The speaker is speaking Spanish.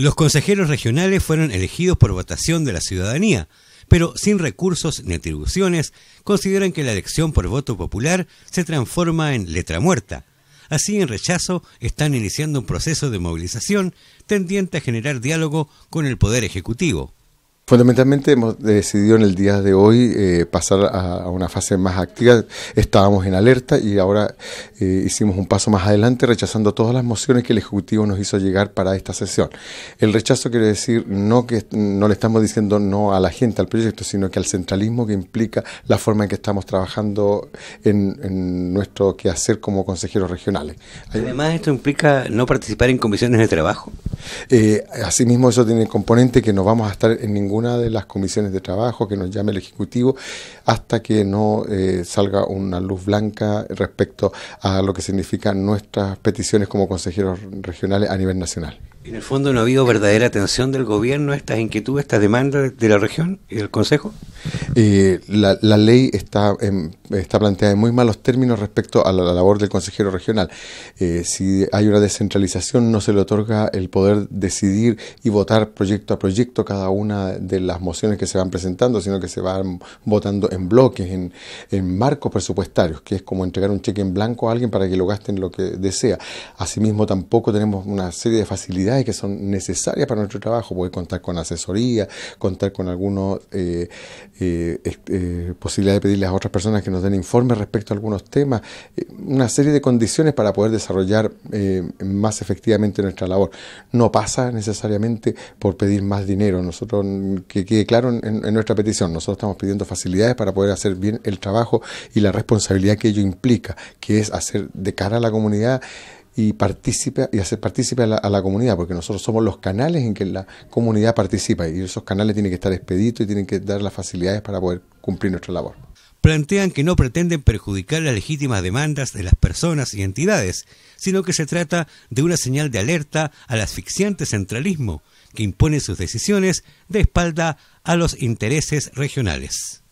Los consejeros regionales fueron elegidos por votación de la ciudadanía, pero sin recursos ni atribuciones, consideran que la elección por voto popular se transforma en letra muerta. Así, en rechazo, están iniciando un proceso de movilización tendiente a generar diálogo con el Poder Ejecutivo. Fundamentalmente hemos decidido en el día de hoy eh, pasar a, una fase más activa. Estábamos en alerta y ahora eh, hicimos un paso más adelante rechazando todas las mociones que el Ejecutivo nos hizo llegar para esta sesión. El rechazo quiere decir no que no le estamos diciendo no a la gente, al proyecto, sino que al centralismo que implica la forma en que estamos trabajando en nuestro quehacer como consejeros regionales. Además, esto implica no participar en comisiones de trabajo. Eh, asimismo, eso tiene el componente que no vamos a estar en ninguna de las comisiones de trabajo que nos llame el Ejecutivo hasta que no eh, salga una luz blanca respecto a lo que significan nuestras peticiones como consejeros regionales a nivel nacional. En el fondo, ¿no ha habido verdadera atención del gobierno a estas inquietudes, a estas demandas de la región y del Consejo? Eh, la, ley está, está planteada en muy malos términos respecto a la, labor del consejero regional. Eh, si hay una descentralización, no se le otorga el poder decidir y votar proyecto a proyecto cada una de las mociones que se van presentando, sino que se van votando en bloques, en, marcos presupuestarios, que es como entregar un cheque en blanco a alguien para que lo gasten lo que desea. Asimismo, tampoco tenemos una serie de facilidades que son necesarias para nuestro trabajo, Puede contar con asesoría, contar con algunos... Eh, eh, eh, posibilidad de pedirle a otras personas que nos den informes respecto a algunos temas, eh, una serie de condiciones para poder desarrollar más efectivamente nuestra labor. No pasa necesariamente por pedir más dinero, nosotros, que quede claro en, nuestra petición, nosotros estamos pidiendo facilidades para poder hacer bien el trabajo y la responsabilidad que ello implica, que es hacer de cara a la comunidad y y hacer partícipe a la, a la, comunidad, porque nosotros somos los canales en que la comunidad participa y esos canales tienen que estar expeditos y tienen que dar las facilidades para poder cumplir nuestra labor. Plantean que no pretenden perjudicar las legítimas demandas de las personas y entidades, sino que se trata de una señal de alerta al asfixiante centralismo que impone sus decisiones de espalda a los intereses regionales.